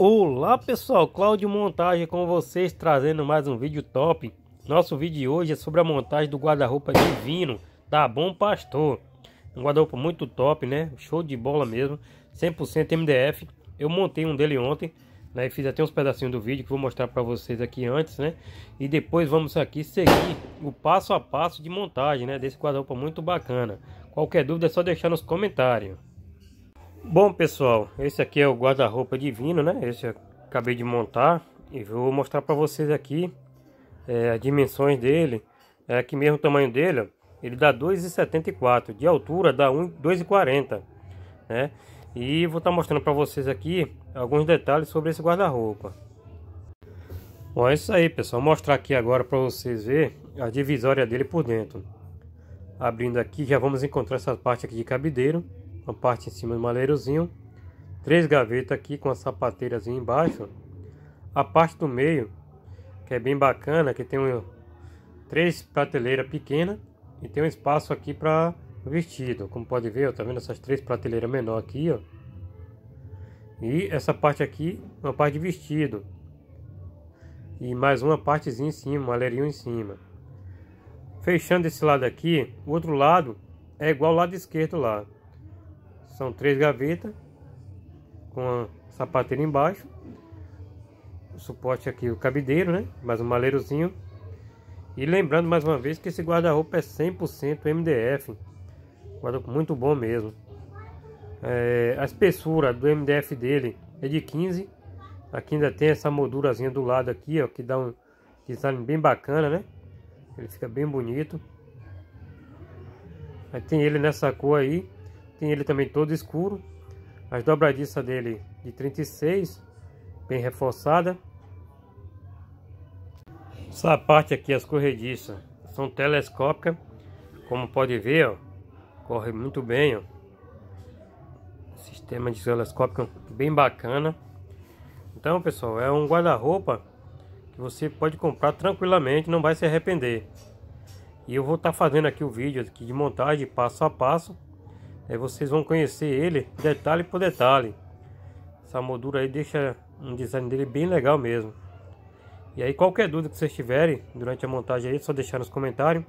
Olá pessoal, Cláudio Montagem com vocês trazendo mais um vídeo top. Nosso vídeo de hoje é sobre a montagem do guarda-roupa divino da Bom Pastor. Um guarda-roupa muito top, né? Show de bola mesmo, 100% MDF. Eu montei um dele ontem, né? Fiz até uns pedacinhos do vídeo que vou mostrar para vocês aqui antes, né? E depois vamos aqui seguir o passo a passo de montagem, né? Desse guarda-roupa muito bacana. Qualquer dúvida é só deixar nos comentários. Bom pessoal, esse aqui é o guarda-roupa divino, né? Esse eu acabei de montar e vou mostrar para vocês aqui é, as dimensões dele. É aqui mesmo o tamanho dele, ele dá 2,74, de altura dá 2,40, né? E vou estar tá mostrando para vocês aqui alguns detalhes sobre esse guarda-roupa. Bom, é isso aí pessoal, vou mostrar aqui agora para vocês ver a divisória dele por dentro. Abrindo aqui, já vamos encontrar essa parte aqui de cabideiro uma parte em cima do maleirozinho, três gavetas aqui com a sapateira embaixo, a parte do meio, que é bem bacana, que tem um, três prateleiras pequenas e tem um espaço aqui para vestido, como pode ver, tá vendo essas três prateleiras menor aqui, ó. E essa parte aqui, uma parte de vestido. E mais uma partezinha em cima, um em cima. Fechando esse lado aqui, o outro lado é igual ao lado esquerdo lá. São três gavetas com a sapateira embaixo. O suporte aqui, o cabideiro, né? Mais um maleirozinho. E lembrando mais uma vez que esse guarda-roupa é 100% MDF. guarda muito bom mesmo. É, a espessura do MDF dele é de 15. Aqui ainda tem essa moldurazinha do lado aqui, ó. Que dá um design bem bacana, né? Ele fica bem bonito. Aí tem ele nessa cor aí. Tem ele também todo escuro. As dobradiças dele de 36, bem reforçada. Essa parte aqui, as corrediças, são telescópicas. Como pode ver, ó, corre muito bem. Ó. Sistema de telescópico bem bacana. Então, pessoal, é um guarda-roupa que você pode comprar tranquilamente, não vai se arrepender. E eu vou estar tá fazendo aqui o vídeo aqui de montagem passo a passo Aí vocês vão conhecer ele detalhe por detalhe. Essa moldura aí deixa um design dele bem legal mesmo. E aí qualquer dúvida que vocês tiverem durante a montagem aí, é só deixar nos comentários.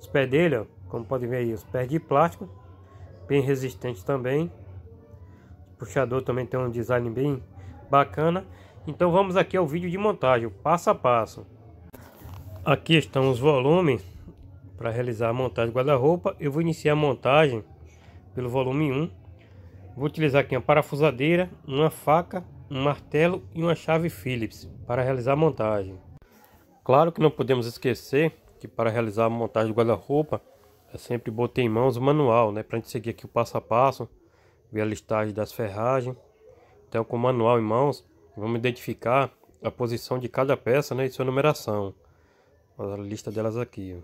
Os pés dele, ó, como podem ver aí, os pés de plástico, bem resistente também. O puxador também tem um design bem bacana. Então vamos aqui ao vídeo de montagem, passo a passo. Aqui estão os volumes para realizar a montagem do guarda-roupa. Eu vou iniciar a montagem pelo volume 1. Vou utilizar aqui uma parafusadeira, uma faca, um martelo e uma chave Phillips para realizar a montagem. Claro que não podemos esquecer que para realizar a montagem do guarda-roupa, eu é sempre botei em mãos o manual, né, para a gente seguir aqui o passo a passo, ver a listagem das ferragens. Então, com o manual em mãos, vamos identificar a posição de cada peça né, e sua numeração. A lista delas aqui.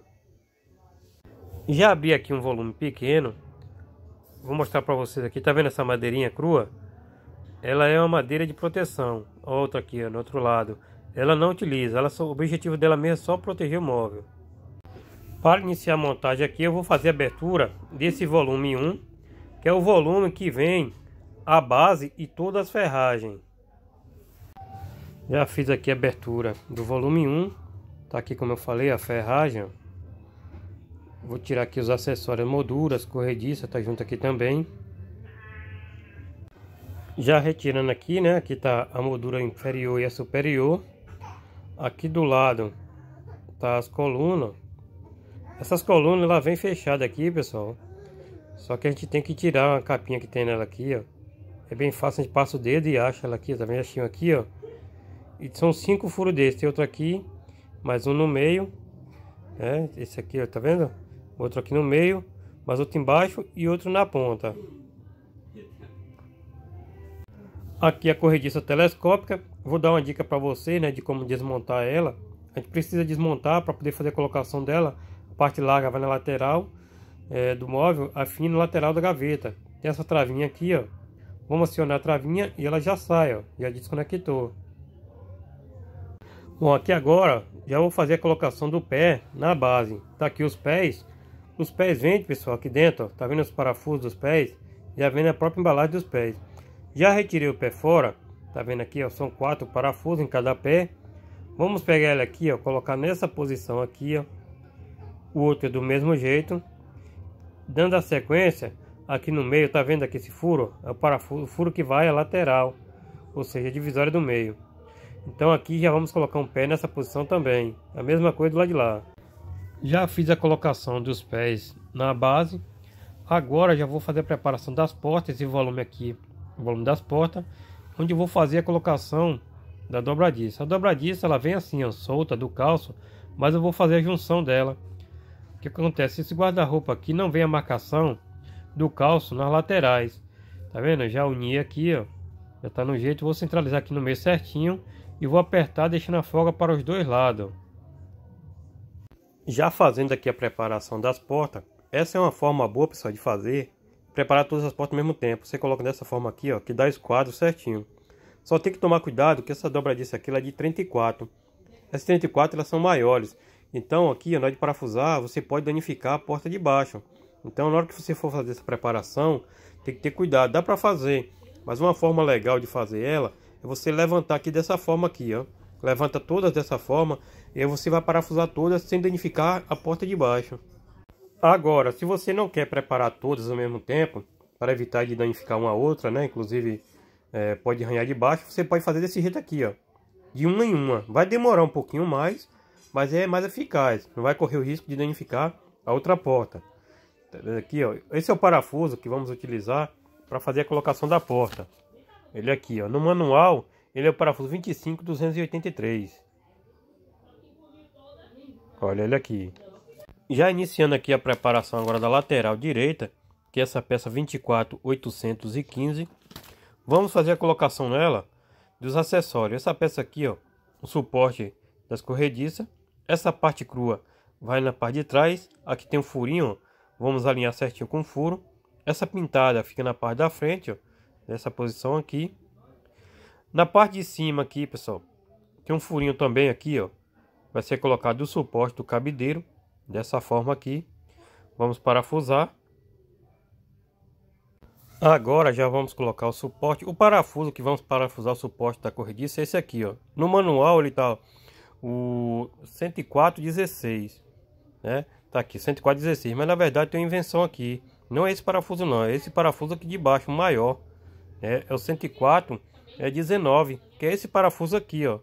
Já abri aqui um volume pequeno vou mostrar para vocês aqui. Tá vendo essa madeirinha crua? Ela é uma madeira de proteção. Outra aqui, ó, no outro lado. Ela não utiliza. Ela só, o objetivo dela mesmo é só proteger o móvel. Para iniciar a montagem aqui, eu vou fazer a abertura desse volume 1, que é o volume que vem a base e todas as ferragens. Já fiz aqui a abertura do volume 1. Tá aqui como eu falei, a ferragem, Vou tirar aqui os acessórios, molduras, corrediça, tá junto aqui também. Já retirando aqui, né? Aqui tá a moldura inferior e a superior. Aqui do lado tá as colunas. Essas colunas, ela vem fechada aqui, pessoal. Só que a gente tem que tirar a capinha que tem nela aqui, ó. É bem fácil, a gente passa o dedo e acha ela aqui, tá vendo? Achinho assim, aqui, ó. E são cinco furos desse, tem outro aqui, mais um no meio. É, esse aqui, ó, tá vendo? outro aqui no meio, mais outro embaixo e outro na ponta. Aqui a corrediça telescópica, vou dar uma dica para você né, de como desmontar ela. A gente precisa desmontar para poder fazer a colocação dela, a parte larga vai na lateral é, do móvel, afim no lateral da gaveta. Tem essa travinha aqui, ó. Vamos acionar a travinha e ela já sai, ó, já desconectou. Bom, aqui agora já vou fazer a colocação do pé na base. Tá aqui os pés, os pés vende, pessoal, aqui dentro, ó, tá vendo os parafusos dos pés? Já vem a própria embalagem dos pés. Já retirei o pé fora, tá vendo aqui, ó, são quatro parafusos em cada pé. Vamos pegar ele aqui, ó, colocar nessa posição aqui, ó. O outro é do mesmo jeito. Dando a sequência, aqui no meio, tá vendo aqui esse furo? É o parafuso, o furo que vai à lateral, ou seja, a divisória do meio. Então aqui já vamos colocar um pé nessa posição também. A mesma coisa do lado de lá. Já fiz a colocação dos pés na base. Agora já vou fazer a preparação das portas, esse volume aqui, o volume das portas, onde vou fazer a colocação da dobradiça. A dobradiça ela vem assim, ó, solta do calço, mas eu vou fazer a junção dela. O que acontece? Esse guarda-roupa aqui não vem a marcação do calço nas laterais. Tá vendo? Eu já uni aqui, ó. Já tá no jeito. Vou centralizar aqui no meio certinho e vou apertar deixando a folga para os dois lados. Já fazendo aqui a preparação das portas, essa é uma forma boa, pessoal, de fazer. Preparar todas as portas ao mesmo tempo. Você coloca dessa forma aqui, ó, que dá esquadro certinho. Só tem que tomar cuidado que essa dobradiça aqui ela é de 34. Essas 34 elas são maiores. Então aqui, na hora de parafusar, você pode danificar a porta de baixo. Então na hora que você for fazer essa preparação, tem que ter cuidado. Dá para fazer, mas uma forma legal de fazer ela é você levantar aqui dessa forma aqui, ó. Levanta todas dessa forma e aí você vai parafusar todas sem danificar a porta de baixo. Agora, se você não quer preparar todas ao mesmo tempo, para evitar de danificar uma outra, né? Inclusive, é, pode arranhar de baixo, você pode fazer desse jeito aqui, ó. De uma em uma. Vai demorar um pouquinho mais, mas é mais eficaz. Não vai correr o risco de danificar a outra porta. Aqui, ó. Esse é o parafuso que vamos utilizar para fazer a colocação da porta. Ele aqui, ó. No manual, ele é o parafuso 25283. Olha ele aqui. Já iniciando aqui a preparação agora da lateral direita, que é essa peça 24815, vamos fazer a colocação nela dos acessórios. Essa peça aqui, ó, o suporte da escorrediça. Essa parte crua vai na parte de trás. Aqui tem um furinho, ó. vamos alinhar certinho com o furo. Essa pintada fica na parte da frente, ó, nessa posição aqui. Na parte de cima aqui, pessoal, tem um furinho também aqui, ó, vai ser colocado o suporte do cabideiro dessa forma aqui vamos parafusar agora já vamos colocar o suporte o parafuso que vamos parafusar o suporte da corrediça é esse aqui ó no manual ele tá o 10416 né tá aqui 10416 mas na verdade tem uma invenção aqui não é esse parafuso não é esse parafuso aqui de baixo maior né? é o 104 é 19 que é esse parafuso aqui ó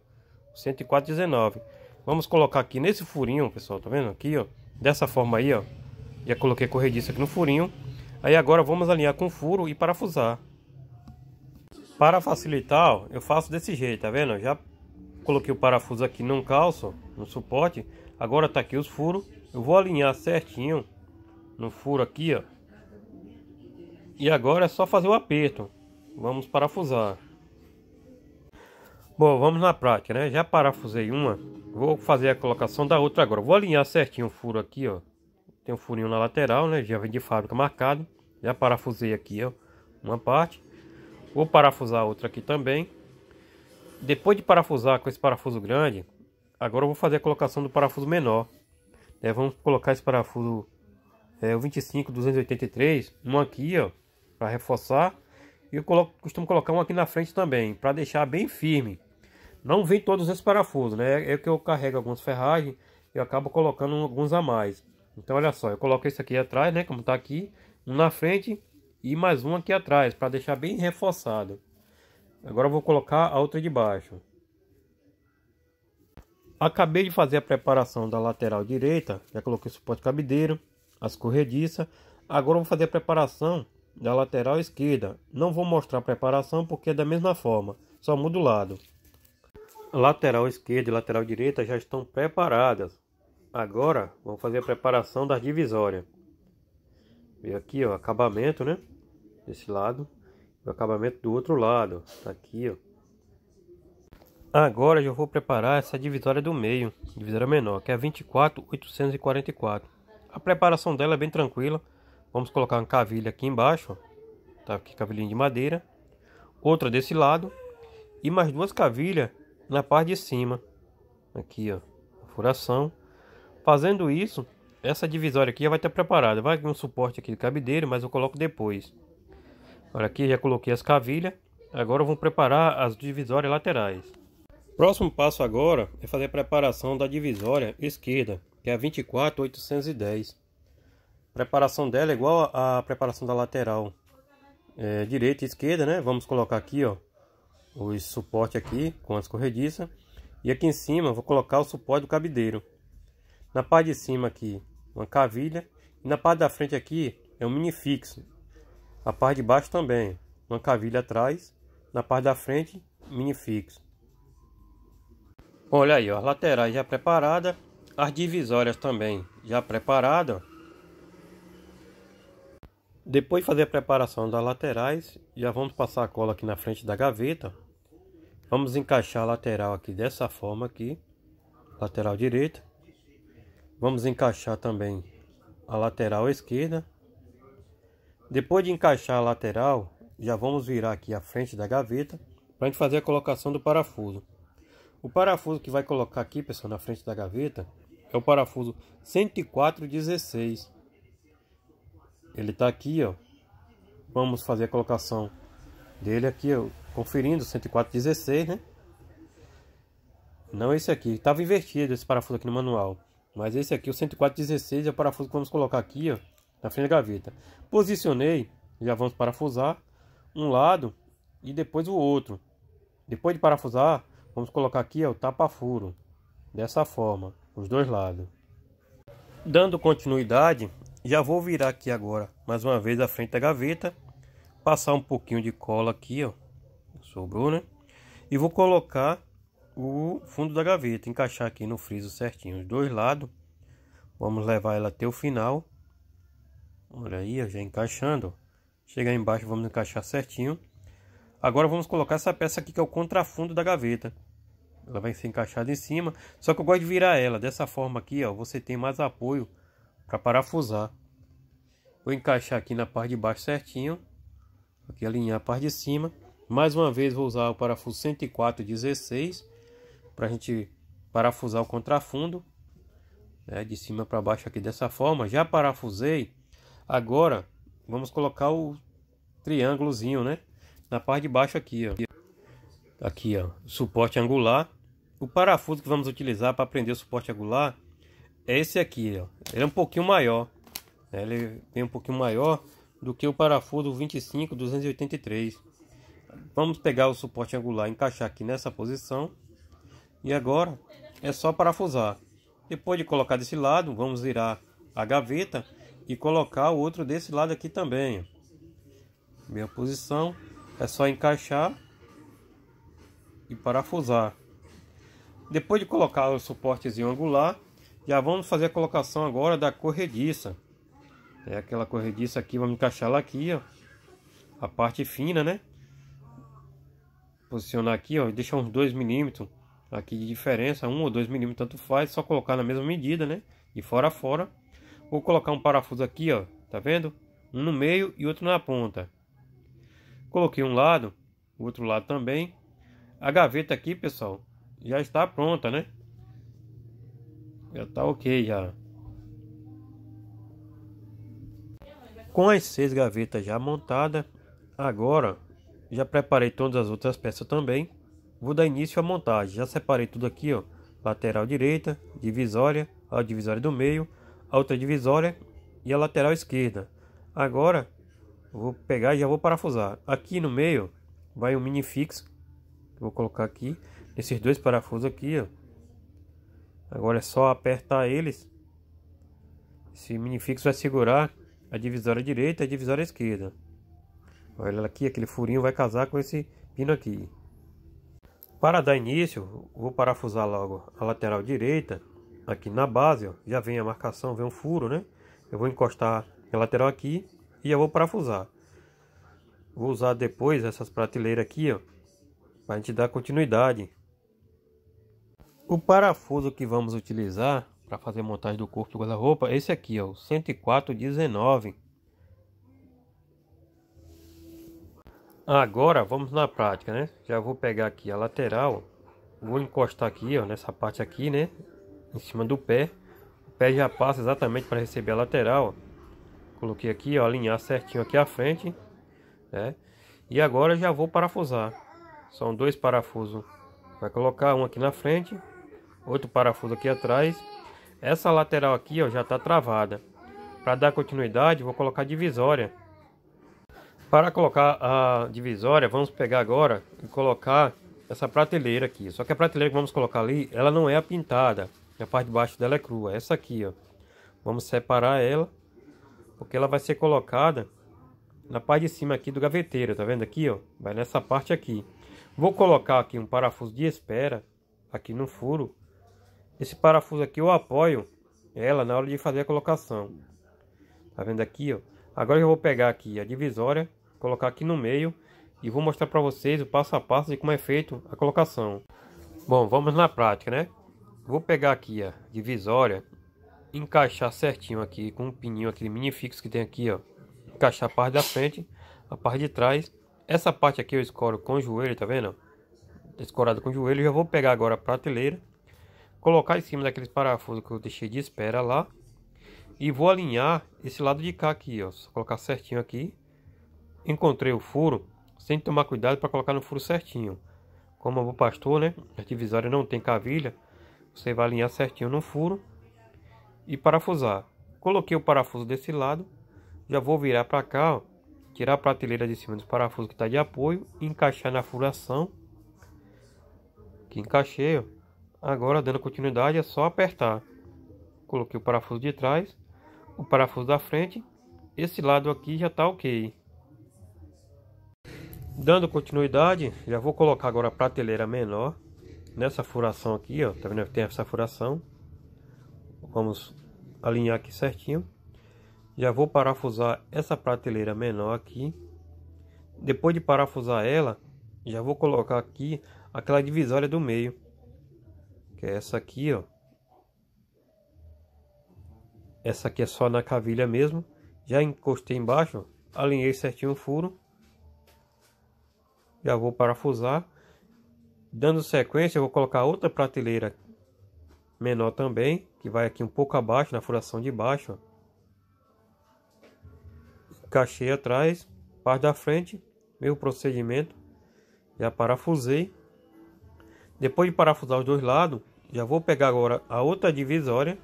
10419 Vamos colocar aqui nesse furinho, pessoal, tá vendo? Aqui, ó, dessa forma aí, ó. Já coloquei corrediça aqui no furinho. Aí agora vamos alinhar com o furo e parafusar. Para facilitar, ó, eu faço desse jeito, tá vendo? já coloquei o parafuso aqui num calço, no suporte. Agora tá aqui os furos. Eu vou alinhar certinho no furo aqui, ó. E agora é só fazer o aperto. Vamos parafusar. Bom, vamos na prática, né? Já parafusei uma, vou fazer a colocação da outra agora. Vou alinhar certinho o furo aqui, ó. Tem um furinho na lateral, né? Já vem de fábrica marcado. Já parafusei aqui, ó, uma parte. Vou parafusar a outra aqui também. Depois de parafusar com esse parafuso grande, agora eu vou fazer a colocação do parafuso menor. É, vamos colocar esse parafuso é, 25 283, um aqui, ó, para reforçar e eu coloco, costumo colocar um aqui na frente também, para deixar bem firme. Não vem todos esses parafusos, né? É que eu carrego algumas ferragens e acabo colocando alguns a mais. Então, olha só, eu coloco esse aqui atrás, né? Como tá aqui, um na frente e mais um aqui atrás, para deixar bem reforçado. Agora vou colocar a outra de baixo. Acabei de fazer a preparação da lateral direita, já coloquei o suporte cabideiro, as corrediças. Agora vou fazer a preparação da lateral esquerda. Não vou mostrar a preparação porque é da mesma forma, só muda o lado. Lateral esquerda e lateral direita já estão preparadas. Agora vamos fazer a preparação das divisórias. Veio aqui o acabamento, né? Desse lado. O acabamento do outro lado. Tá aqui, ó. Agora eu vou preparar essa divisória do meio, divisória menor, que é 24844. A preparação dela é bem tranquila. Vamos colocar uma cavilha aqui embaixo, Tá aqui cavilhinha de madeira. Outra desse lado. E mais duas cavilhas na parte de cima. Aqui, ó. Furação. Fazendo isso, essa divisória aqui já vai estar preparada. Vai aqui um suporte aqui de cabideiro, mas eu coloco depois. Olha aqui, já coloquei as cavilhas. Agora vamos preparar as divisórias laterais. Próximo passo agora é fazer a preparação da divisória esquerda, que é a 24810 preparação dela é igual à preparação da lateral é, direita e esquerda, né? Vamos colocar aqui, ó, os suporte aqui com as corrediças. E aqui em cima vou colocar o suporte do cabideiro. Na parte de cima aqui, uma cavilha. E na parte da frente aqui é um mini fixo. A parte de baixo também, uma cavilha atrás. Na parte da frente, mini fixo. Olha aí, ó, as laterais já preparadas. As divisórias também já preparadas. Depois de fazer a preparação das laterais, já vamos passar a cola aqui na frente da gaveta. Vamos encaixar a lateral aqui dessa forma aqui, lateral direita. Vamos encaixar também a lateral esquerda. Depois de encaixar a lateral, já vamos virar aqui a frente da gaveta para a gente fazer a colocação do parafuso. O parafuso que vai colocar aqui, pessoal, na frente da gaveta é o parafuso 10416 ele está aqui, ó. Vamos fazer a colocação dele aqui, ó, conferindo 104,16, né? Não esse aqui, estava invertido esse parafuso aqui no manual, mas esse aqui, o 104,16 é o parafuso que vamos colocar aqui, ó, na frente da gaveta. Posicionei, já vamos parafusar um lado e depois o outro. Depois de parafusar, vamos colocar aqui ó, o tapa-furo, dessa forma, os dois lados. Dando continuidade, já vou virar aqui agora, mais uma vez, a frente da gaveta. Passar um pouquinho de cola aqui, ó. Sobrou, né? E vou colocar o fundo da gaveta, encaixar aqui no friso certinho, os dois lados. Vamos levar ela até o final. Olha aí, ó, já encaixando. Chegar embaixo, vamos encaixar certinho. Agora vamos colocar essa peça aqui, que é o contrafundo da gaveta. Ela vai ser encaixada em cima. Só que eu gosto de virar ela. Dessa forma aqui, ó, você tem mais apoio para parafusar. Vou encaixar aqui na parte de baixo certinho, aqui alinhar a parte de cima. Mais uma vez vou usar o parafuso 16 para a gente parafusar o contrafundo, né, de cima para baixo aqui dessa forma. Já parafusei, agora vamos colocar o triângulozinho, né? Na parte de baixo aqui, ó. Aqui, ó, suporte angular. O parafuso que vamos utilizar para prender o suporte angular é esse aqui, ó. Ele é um pouquinho maior. Né? Ele vem um pouquinho maior do que o parafuso 25 283. Vamos pegar o suporte angular, encaixar aqui nessa posição. E agora é só parafusar. Depois de colocar desse lado, vamos virar a gaveta e colocar o outro desse lado aqui também. Minha posição é só encaixar e parafusar. Depois de colocar o suportezinho angular, já vamos fazer a colocação agora da corrediça. É aquela corrediça aqui, vamos encaixar ela aqui, ó. A parte fina, né? Posicionar aqui, ó, deixar uns 2 milímetros aqui de diferença, 1 um ou 2 milímetros, tanto faz. Só colocar na mesma medida, né? De fora a fora. Vou colocar um parafuso aqui, ó, tá vendo? Um no meio e outro na ponta. Coloquei um lado, o outro lado também. A gaveta aqui, pessoal, já está pronta, né? Já tá ok já. Com as seis gavetas já montada, agora já preparei todas as outras peças também. Vou dar início à montagem. Já separei tudo aqui, ó. Lateral direita, divisória, a divisória do meio, a outra divisória e a lateral esquerda. Agora vou pegar e já vou parafusar. Aqui no meio vai um mini fix. Vou colocar aqui esses dois parafusos aqui, ó. Agora é só apertar eles. Esse minifixo vai segurar a divisória direita e a divisória esquerda. Olha aqui, aquele furinho vai casar com esse pino aqui. Para dar início, vou parafusar logo a lateral direita aqui na base, ó, já vem a marcação, vem um furo, né? Eu vou encostar a lateral aqui e eu vou parafusar. Vou usar depois essas prateleiras aqui, ó, para a gente dar continuidade o parafuso que vamos utilizar para fazer a montagem do corpo do guarda-roupa é esse aqui, ó, 10419. Agora vamos na prática, né? Já vou pegar aqui a lateral, vou encostar aqui, ó, nessa parte aqui, né? Em cima do pé. O pé já passa exatamente para receber a lateral. Coloquei aqui, ó, alinhar certinho aqui à frente, né? E agora já vou parafusar. São dois parafusos. Vai colocar um aqui na frente outro parafuso aqui atrás. Essa lateral aqui ó, já está travada. Para dar continuidade, vou colocar divisória. Para colocar a divisória, vamos pegar agora e colocar essa prateleira aqui. Só que a prateleira que vamos colocar ali, ela não é a pintada. A parte de baixo dela é crua. Essa aqui, ó. Vamos separar ela. Porque ela vai ser colocada na parte de cima aqui do gaveteiro. Tá vendo aqui, ó? Vai nessa parte aqui. Vou colocar aqui um parafuso de espera. Aqui no furo. Esse parafuso aqui eu apoio ela na hora de fazer a colocação. Tá vendo aqui, ó? Agora eu vou pegar aqui a divisória, colocar aqui no meio e vou mostrar para vocês o passo a passo de como é feito a colocação. Bom, vamos na prática, né? Vou pegar aqui a divisória, encaixar certinho aqui com um pininho aquele mini fixo que tem aqui, ó. Encaixar a parte da frente, a parte de trás. Essa parte aqui eu escoro com o joelho, tá vendo? Escorado com o joelho, eu já vou pegar agora a prateleira colocar em cima daqueles parafusos que eu deixei de espera lá e vou alinhar esse lado de cá aqui, ó, Só colocar certinho aqui. Encontrei o furo, sem tomar cuidado para colocar no furo certinho. Como o pastor, né? A divisória não tem cavilha, você vai alinhar certinho no furo e parafusar. Coloquei o parafuso desse lado, já vou virar para cá, ó, tirar a prateleira de cima dos parafusos que está de apoio, encaixar na furação que encaixei, ó Agora, dando continuidade, é só apertar. Coloquei o parafuso de trás, o parafuso da frente. Esse lado aqui já está ok. Dando continuidade, já vou colocar agora a prateleira menor nessa furação aqui, ó, tá vendo? Tem essa furação. Vamos alinhar aqui certinho. Já vou parafusar essa prateleira menor aqui. Depois de parafusar ela, já vou colocar aqui aquela divisória do meio. Que é essa aqui, ó. Essa aqui é só na cavilha mesmo. Já encostei embaixo, alinhei certinho o furo. Já vou parafusar. Dando sequência, eu vou colocar outra prateleira menor também, que vai aqui um pouco abaixo, na furação de baixo. Encaixei atrás, parte da frente, mesmo procedimento. Já parafusei. Depois de parafusar os dois lados, já vou pegar agora a outra divisória,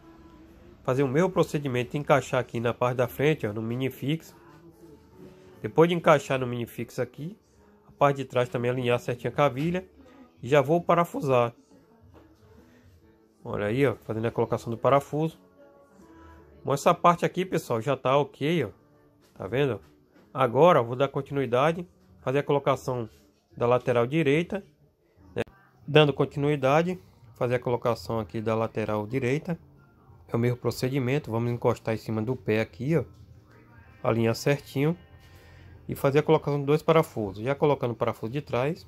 fazer o mesmo procedimento, encaixar aqui na parte da frente, ó, no minifix. Depois de encaixar no minifix aqui, a parte de trás também alinhar certinho a cavilha. E já vou parafusar. Olha aí, ó, fazendo a colocação do parafuso. Bom, essa parte aqui, pessoal, já tá ok, ó. Tá vendo? Agora, vou dar continuidade, fazer a colocação da lateral direita, né? dando continuidade fazer a colocação aqui da lateral direita. É o mesmo procedimento, vamos encostar em cima do pé aqui, ó. Alinhar certinho. E fazer a colocação de dois parafusos. Já colocando o parafuso de trás.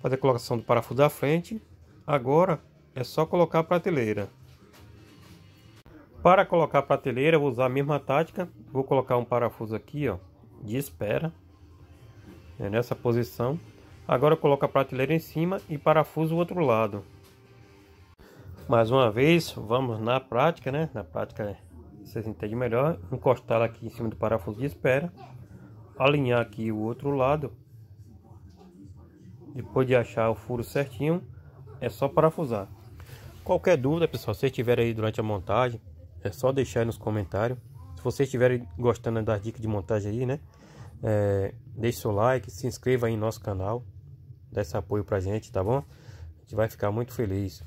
Fazer a colocação do parafuso da frente. Agora é só colocar a prateleira. Para colocar a prateleira, vou usar a mesma tática. Vou colocar um parafuso aqui, ó, de espera. É nessa posição. Agora coloco a prateleira em cima e parafuso o outro lado mais uma vez, vamos na prática, né? Na prática vocês entendem melhor. Encostar aqui em cima do parafuso de espera. Alinhar aqui o outro lado. Depois de achar o furo certinho, é só parafusar. Qualquer dúvida, pessoal, se vocês tiverem aí durante a montagem, é só deixar aí nos comentários. Se vocês estiverem gostando das dicas de montagem aí, né? É, deixe seu like, se inscreva aí no nosso canal. Dá esse apoio pra gente, tá bom? A gente vai ficar muito feliz.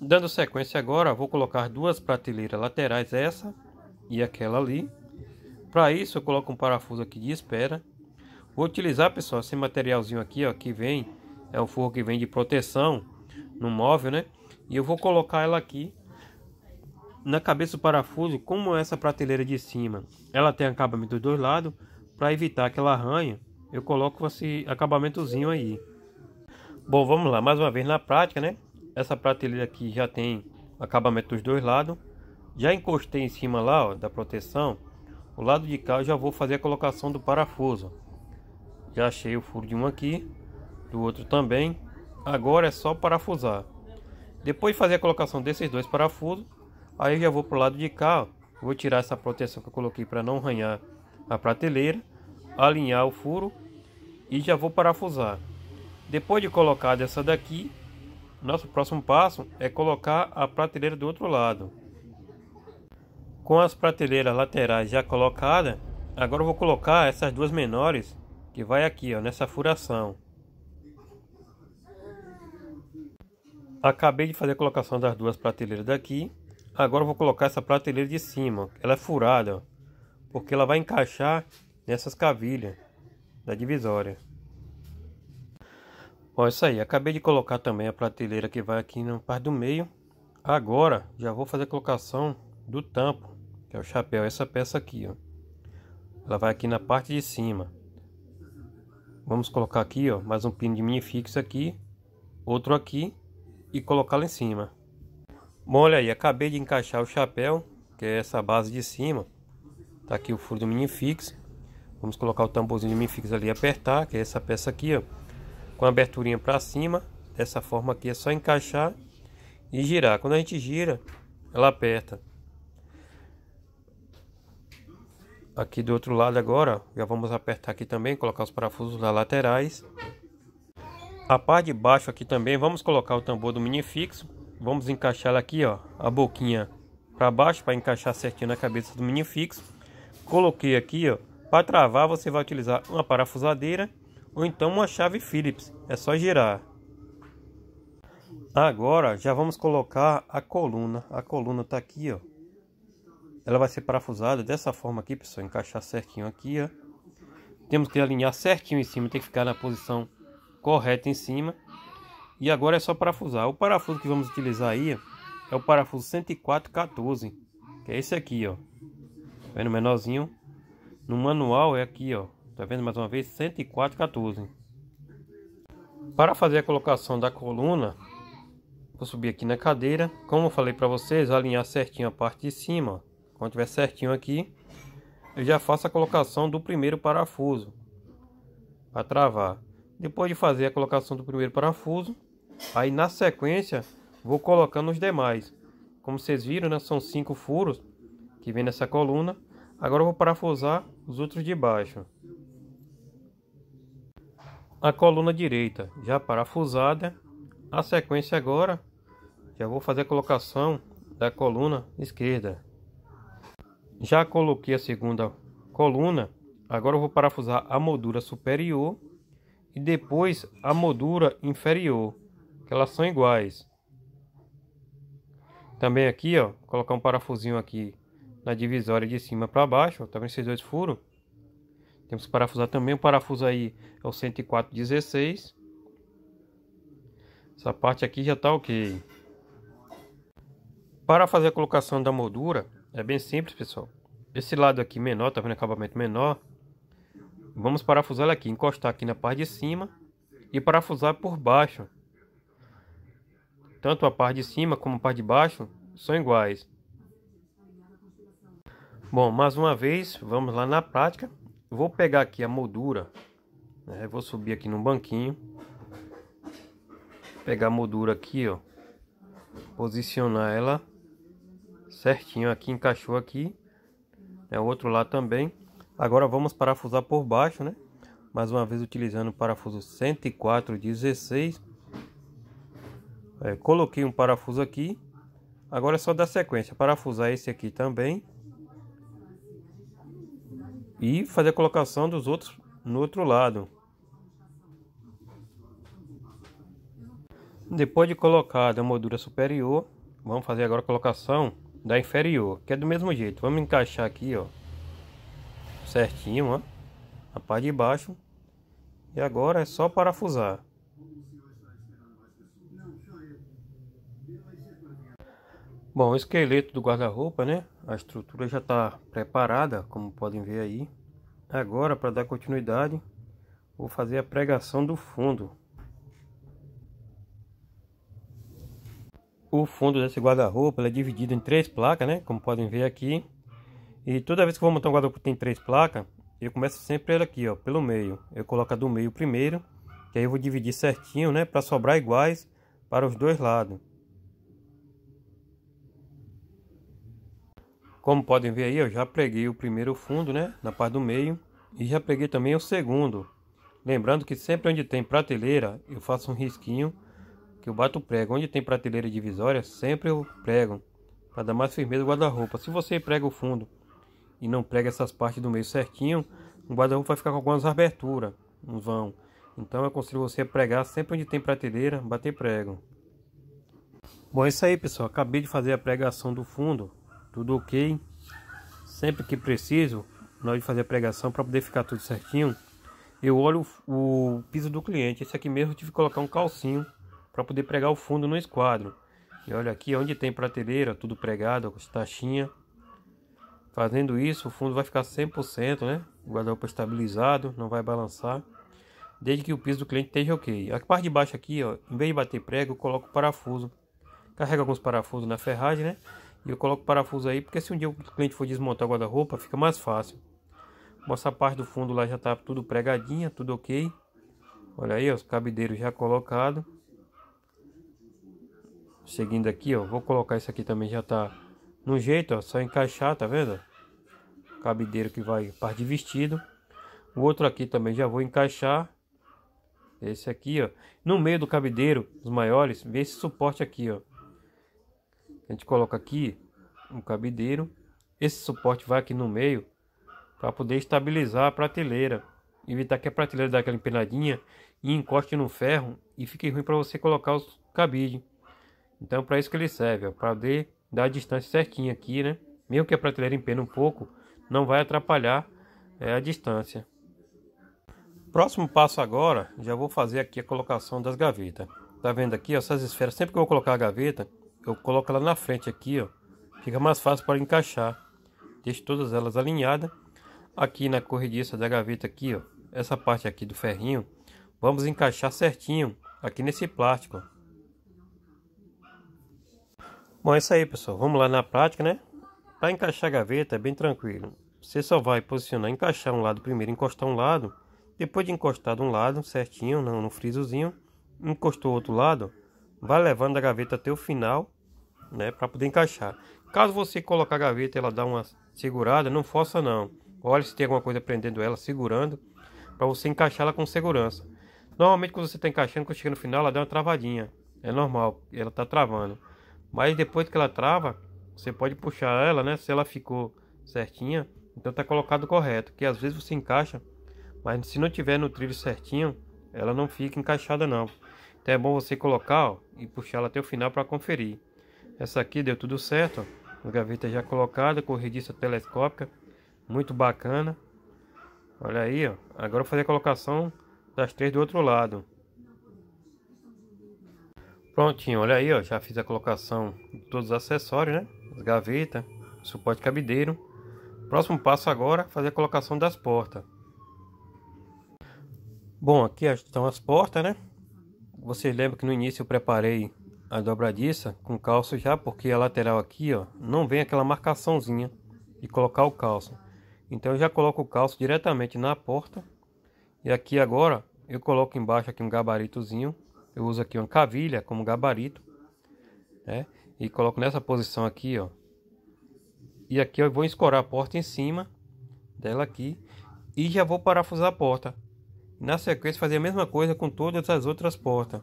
Dando sequência agora, vou colocar duas prateleiras laterais, essa e aquela ali. Para isso, eu coloco um parafuso aqui de espera. Vou utilizar, pessoal, esse materialzinho aqui, ó, que vem, é um forro que vem de proteção no móvel, né? E eu vou colocar ela aqui na cabeça do parafuso, como essa prateleira de cima. Ela tem acabamento dos dois lados, para evitar que ela arranhe, eu coloco esse acabamentozinho aí. Bom, vamos lá, mais uma vez na prática, né? Essa prateleira aqui já tem acabamento dos dois lados. Já encostei em cima lá ó, da proteção. O lado de cá eu já vou fazer a colocação do parafuso. Já achei o furo de um aqui, do outro também. Agora é só parafusar. Depois de fazer a colocação desses dois parafusos, aí eu já vou para o lado de cá. Ó. Vou tirar essa proteção que eu coloquei para não arranhar a prateleira. Alinhar o furo e já vou parafusar. Depois de colocar dessa daqui, nosso próximo passo é colocar a prateleira do outro lado. Com as prateleiras laterais já colocadas, agora vou colocar essas duas menores que vai aqui, ó, nessa furação. Acabei de fazer a colocação das duas prateleiras daqui. Agora vou colocar essa prateleira de cima. Ela é furada, ó, porque ela vai encaixar nessas cavilhas da divisória. Bom, é isso aí. Acabei de colocar também a prateleira que vai aqui na parte do meio. Agora, já vou fazer a colocação do tampo, que é o chapéu. Essa peça aqui, ó. Ela vai aqui na parte de cima. Vamos colocar aqui, ó, mais um pino de mini aqui. Outro aqui. E colocar lá em cima. Bom, olha aí. Acabei de encaixar o chapéu, que é essa base de cima. Tá aqui o furo do mini Vamos colocar o tamborzinho de mini ali e apertar, que é essa peça aqui, ó com a aberturinha para cima, dessa forma aqui é só encaixar e girar. Quando a gente gira, ela aperta. Aqui do outro lado agora, já vamos apertar aqui também, colocar os parafusos das laterais. A parte de baixo aqui também, vamos colocar o tambor do mini fixo. Vamos encaixar aqui, ó, a boquinha para baixo para encaixar certinho na cabeça do mini fixo. Coloquei aqui, ó, para travar você vai utilizar uma parafusadeira ou então uma chave Phillips, é só girar. Agora já vamos colocar a coluna, a coluna está aqui, ó. Ela vai ser parafusada dessa forma aqui, pessoal, encaixar certinho aqui, ó. Temos que alinhar certinho em cima, tem que ficar na posição correta em cima. E agora é só parafusar. O parafuso que vamos utilizar aí é o parafuso 10414, que é esse aqui, ó. Vendo menorzinho? No manual é aqui, ó. Tá vendo mais uma vez? 104,14. Para fazer a colocação da coluna, vou subir aqui na cadeira. Como eu falei para vocês, alinhar certinho a parte de cima. Quando tiver certinho aqui, eu já faço a colocação do primeiro parafuso para travar. Depois de fazer a colocação do primeiro parafuso, aí na sequência vou colocando os demais. Como vocês viram, né, são cinco furos que vem nessa coluna. Agora vou parafusar os outros de baixo a coluna direita já parafusada. A sequência agora, já vou fazer a colocação da coluna esquerda. Já coloquei a segunda coluna, agora eu vou parafusar a moldura superior e depois a moldura inferior, que elas são iguais. Também aqui, ó, colocar um parafusinho aqui na divisória de cima para baixo, Também tá esses dois furos? Temos que parafusar também. O parafuso aí é o 104,16. Essa parte aqui já está ok. Para fazer a colocação da moldura, é bem simples, pessoal. Esse lado aqui menor, tá vendo acabamento menor? Vamos parafusar ela aqui, encostar aqui na parte de cima e parafusar por baixo. Tanto a parte de cima como a parte de baixo são iguais. Bom, mais uma vez, vamos lá na prática vou pegar aqui a moldura, né? vou subir aqui no banquinho, pegar a moldura aqui, ó, posicionar ela certinho aqui, encaixou aqui, né? o outro lado também. Agora vamos parafusar por baixo, né? Mais uma vez utilizando o parafuso 10416. É, coloquei um parafuso aqui. Agora é só dar sequência. Parafusar esse aqui também e fazer a colocação dos outros no outro lado. Depois de colocada a moldura superior, vamos fazer agora a colocação da inferior, que é do mesmo jeito. Vamos encaixar aqui, ó, certinho, ó, a parte de baixo. E agora é só parafusar. Bom, o esqueleto do guarda-roupa, né? A estrutura já está preparada, como podem ver aí. Agora, para dar continuidade, vou fazer a pregação do fundo. O fundo desse guarda-roupa é dividido em três placas, né? Como podem ver aqui. E toda vez que eu vou montar um guarda-roupa que tem três placas, eu começo sempre ele aqui, ó, pelo meio. Eu coloco a do meio primeiro, que aí eu vou dividir certinho, né? Para sobrar iguais para os dois lados. Como podem ver aí, eu já preguei o primeiro fundo, né? Na parte do meio. E já preguei também o segundo. Lembrando que sempre onde tem prateleira, eu faço um risquinho que eu bato prego. Onde tem prateleira divisória, sempre eu prego. Para dar mais firmeza o guarda-roupa. Se você prega o fundo e não prega essas partes do meio certinho, o guarda-roupa vai ficar com algumas aberturas, um vão. Então eu aconselho você a pregar sempre onde tem prateleira, bater prego. Bom, é isso aí pessoal, acabei de fazer a pregação do fundo tudo ok. Sempre que preciso, na hora de fazer a pregação, para poder ficar tudo certinho, eu olho o, piso do cliente. Esse aqui mesmo eu tive que colocar um calcinho para poder pregar o fundo no esquadro. E olha aqui, onde tem prateleira, tudo pregado, com taxinha. Fazendo isso, o fundo vai ficar 100%, né? O guarda-roupa estabilizado, não vai balançar. Desde que o piso do cliente esteja ok. A parte de baixo aqui, ó, em vez de bater prego, eu coloco parafuso. Carrega alguns parafusos na ferragem, né? Eu coloco o parafuso aí, porque se um dia o cliente for desmontar o guarda-roupa, fica mais fácil. Nossa parte do fundo lá já tá tudo pregadinha, tudo ok. Olha aí, ó, os cabideiros já colocados. Seguindo aqui, ó, vou colocar isso aqui também já tá no jeito, ó, só encaixar, tá vendo? Cabideiro que vai parte de vestido. O outro aqui também já vou encaixar. Esse aqui, ó. No meio do cabideiro, os maiores, vê esse suporte aqui, ó. A gente coloca aqui um cabideiro. Esse suporte vai aqui no meio para poder estabilizar a prateleira. Evitar que a prateleira dê aquela empenadinha e encoste no ferro e fique ruim para você colocar os cabide. Então, para isso que ele serve, para dar a distância certinha aqui, né? Mesmo que a prateleira empena um pouco, não vai atrapalhar é, a distância. Próximo passo agora, já vou fazer aqui a colocação das gavetas. Tá vendo aqui ó, essas esferas? Sempre que eu vou colocar a gaveta, eu coloco ela na frente aqui, ó. Fica mais fácil para encaixar. Deixo todas elas alinhadas. Aqui na corrediça da gaveta aqui, ó. Essa parte aqui do ferrinho. Vamos encaixar certinho aqui nesse plástico. Bom, é isso aí, pessoal. Vamos lá na prática, né? Para encaixar a gaveta é bem tranquilo. Você só vai posicionar, encaixar um lado primeiro, encostar um lado. Depois de encostar de um lado certinho, no, no frisozinho, encostou o outro lado, vai levando a gaveta até o final né, para poder encaixar. Caso você colocar a gaveta, ela dá uma segurada, não força não. Olha se tem alguma coisa prendendo ela, segurando, para você encaixá-la com segurança. Normalmente quando você está encaixando, quando chega no final, ela dá uma travadinha. É normal, ela está travando. Mas depois que ela trava, você pode puxar ela, né? Se ela ficou certinha, então está colocado correto. Que às vezes você encaixa, mas se não tiver no trilho certinho, ela não fica encaixada não. Então é bom você colocar ó, e puxar ela até o final para conferir. Essa aqui deu tudo certo, ó. gavetas gaveta já colocada, corrediça telescópica. Muito bacana. Olha aí, ó. Agora eu vou fazer a colocação das três do outro lado. Prontinho, olha aí, ó. Já fiz a colocação de todos os acessórios, né? As gavetas, suporte cabideiro. Próximo passo agora, fazer a colocação das portas. Bom, aqui estão as portas, né? Vocês lembram que no início eu preparei a dobradiça com calço já, porque a lateral aqui, ó, não vem aquela marcaçãozinha de colocar o calço. Então eu já coloco o calço diretamente na porta. E aqui agora eu coloco embaixo aqui um gabaritozinho. Eu uso aqui uma cavilha como gabarito, né? E coloco nessa posição aqui, ó. E aqui eu vou escorar a porta em cima dela aqui e já vou parafusar a porta. Na sequência fazer a mesma coisa com todas as outras portas.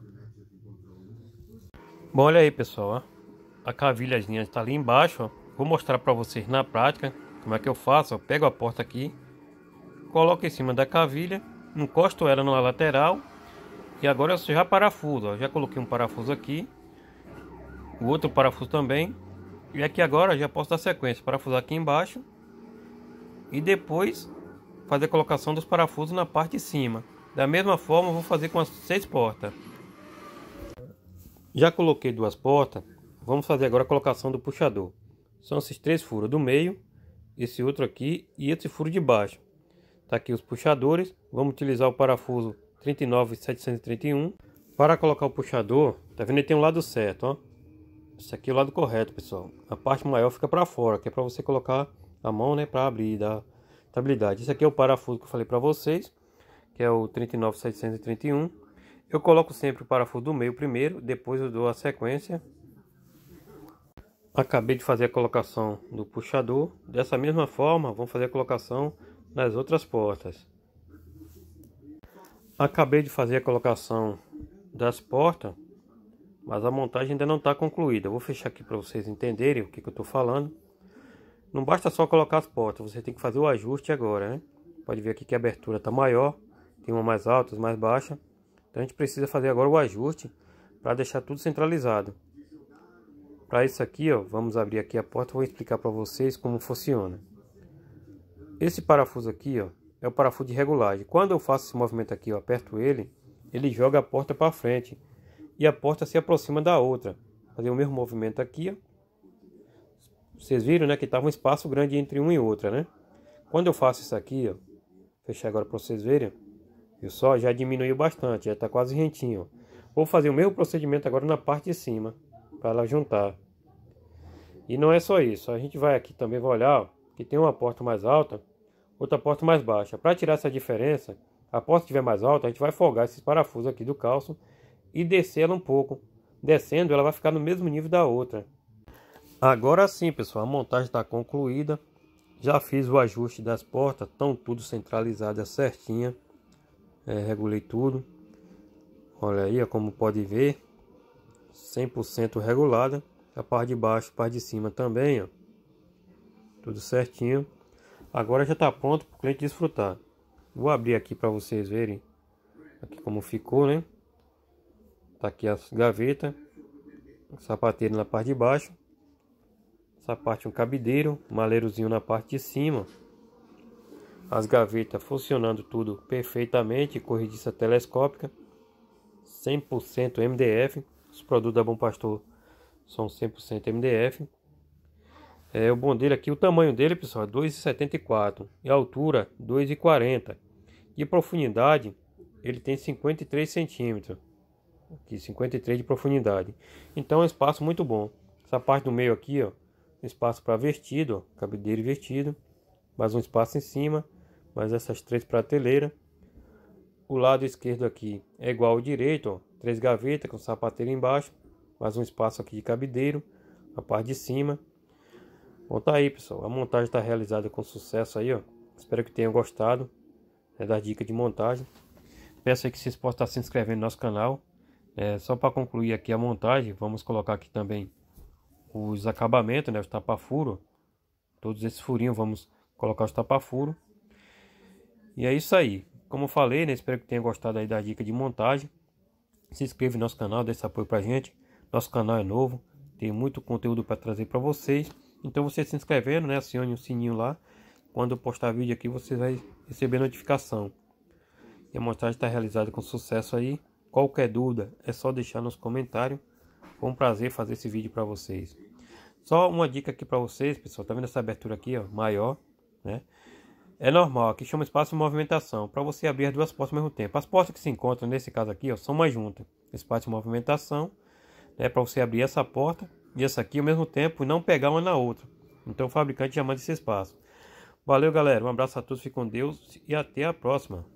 Bom, olha aí pessoal, a cavilhazinha está ali embaixo, vou mostrar para vocês na prática como é que eu faço, eu pego a porta aqui, coloco em cima da cavilha, encosto ela na lateral e agora eu já parafuso, já coloquei um parafuso aqui, o outro parafuso também e aqui agora já posso dar sequência, parafusar aqui embaixo e depois fazer a colocação dos parafusos na parte de cima. Da mesma forma vou fazer com as seis portas. Já coloquei duas portas, vamos fazer agora a colocação do puxador. São esses três furos do meio, esse outro aqui e esse furo de baixo. Tá aqui os puxadores, vamos utilizar o parafuso 39731 para colocar o puxador. Tá vendo? Ele tem um lado certo, ó. Esse aqui é o lado correto, pessoal. A parte maior fica para fora, que é para você colocar a mão, né, para abrir da estabilidade. Esse aqui é o parafuso que eu falei para vocês, que é o 39731 eu coloco sempre o parafuso do meio primeiro, depois eu dou a sequência. Acabei de fazer a colocação do puxador. Dessa mesma forma, vamos fazer a colocação das outras portas. Acabei de fazer a colocação das portas, mas a montagem ainda não está concluída. Eu vou fechar aqui para vocês entenderem o que, que eu estou falando. Não basta só colocar as portas, você tem que fazer o ajuste agora, né? Pode ver aqui que a abertura está maior, tem uma mais alta, outra mais baixa. Então a gente precisa fazer agora o ajuste para deixar tudo centralizado. Para isso aqui, ó, vamos abrir aqui a porta, vou explicar para vocês como funciona. Esse parafuso aqui, ó, é o parafuso de regulagem. Quando eu faço esse movimento aqui, eu aperto ele, ele joga a porta para frente e a porta se aproxima da outra. Fazer o mesmo movimento aqui, ó. Vocês viram, né, que tava um espaço grande entre uma e outra, né? Quando eu faço isso aqui, ó, fechar agora para vocês verem, e o sol já diminuiu bastante, já está quase rentinho. Vou fazer o mesmo procedimento agora na parte de cima, para ela juntar. E não é só isso, a gente vai aqui também, vou olhar, ó, que tem uma porta mais alta, outra porta mais baixa. Para tirar essa diferença, a porta que estiver mais alta, a gente vai folgar esses parafusos aqui do calço e descer ela um pouco. Descendo, ela vai ficar no mesmo nível da outra. Agora sim, pessoal, a montagem está concluída. Já fiz o ajuste das portas, estão tudo centralizadas é certinha é, regulei tudo. Olha aí, ó, como pode ver, 100% regulada. A parte de baixo, a parte de cima também, ó. Tudo certinho. Agora já está pronto para o cliente desfrutar. Vou abrir aqui para vocês verem aqui como ficou, né? Tá aqui as gavetas, sapateiro na parte de baixo, essa parte um cabideiro, maleirozinho na parte de cima as gavetas funcionando tudo perfeitamente, corrediça telescópica, 100% MDF, os produtos da Bom Pastor são 100% MDF. É, o bom dele aqui, o tamanho dele, pessoal, é 2,74 e a altura 2,40 e a profundidade ele tem 53 centímetros, aqui 53 de profundidade. Então é um espaço muito bom. Essa parte do meio aqui, ó, espaço para vestido, ó, cabideiro vestido, mais um espaço em cima mais essas três prateleiras. O lado esquerdo aqui é igual ao direito, ó, três gavetas com sapateiro embaixo, mais um espaço aqui de cabideiro, a parte de cima. Bom, tá aí, pessoal. A montagem está realizada com sucesso aí, ó. Espero que tenham gostado né, das dicas de montagem. Peço aí que vocês possam estar se inscrevendo no nosso canal. É, só para concluir aqui a montagem, vamos colocar aqui também os acabamentos, né? Os tapa-furo. Todos esses furinhos, vamos colocar os tapa-furo. E é isso aí. Como eu falei, né? Espero que tenha gostado aí da dica de montagem. Se inscreve no nosso canal, dê esse apoio pra gente. Nosso canal é novo, tem muito conteúdo para trazer para vocês. Então você se inscrevendo, né? Acione o sininho lá. Quando eu postar vídeo aqui, você vai receber notificação. E a montagem está realizada com sucesso aí. Qualquer dúvida é só deixar nos comentários. Foi um prazer fazer esse vídeo para vocês. Só uma dica aqui para vocês, pessoal. Tá vendo essa abertura aqui, ó, maior, né? É normal, aqui chama espaço de movimentação, para você abrir as duas portas ao mesmo tempo. As portas que se encontram, nesse caso aqui, ó, são mais juntas. Espaço de movimentação, né, para você abrir essa porta e essa aqui ao mesmo tempo e não pegar uma na outra. Então o fabricante já manda esse espaço. Valeu, galera. Um abraço a todos, fiquem com Deus e até a próxima.